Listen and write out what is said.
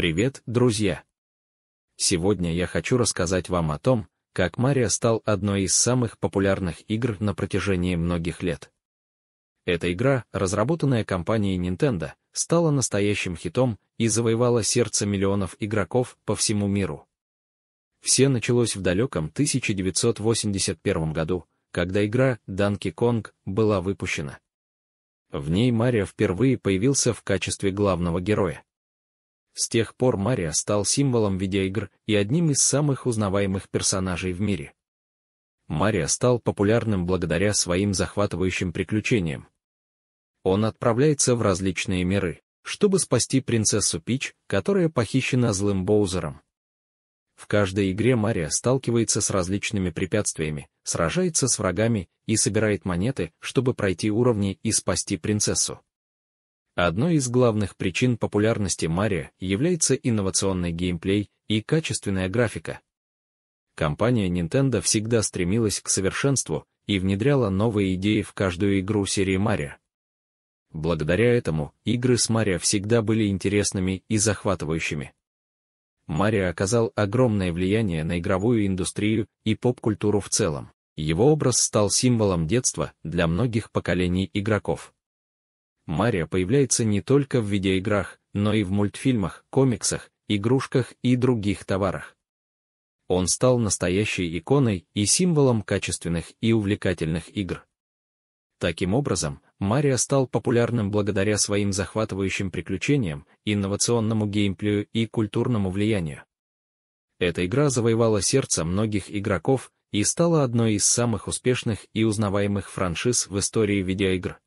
Привет, друзья! Сегодня я хочу рассказать вам о том, как Мария стал одной из самых популярных игр на протяжении многих лет. Эта игра, разработанная компанией Nintendo, стала настоящим хитом и завоевала сердце миллионов игроков по всему миру. Все началось в далеком 1981 году, когда игра Donkey Kong была выпущена. В ней Марио впервые появился в качестве главного героя. С тех пор Мария стал символом видеоигр и одним из самых узнаваемых персонажей в мире. Мария стал популярным благодаря своим захватывающим приключениям. Он отправляется в различные миры, чтобы спасти принцессу Пич, которая похищена злым Боузером. В каждой игре Мария сталкивается с различными препятствиями, сражается с врагами и собирает монеты, чтобы пройти уровни и спасти принцессу. Одной из главных причин популярности Мария является инновационный геймплей и качественная графика. Компания Nintendo всегда стремилась к совершенству и внедряла новые идеи в каждую игру серии Мария. Благодаря этому игры с Марио всегда были интересными и захватывающими. Марио оказал огромное влияние на игровую индустрию и поп-культуру в целом. Его образ стал символом детства для многих поколений игроков. Мария появляется не только в видеоиграх, но и в мультфильмах, комиксах, игрушках и других товарах. Он стал настоящей иконой и символом качественных и увлекательных игр. Таким образом, Мария стал популярным благодаря своим захватывающим приключениям, инновационному геймплею и культурному влиянию. Эта игра завоевала сердце многих игроков и стала одной из самых успешных и узнаваемых франшиз в истории видеоигр.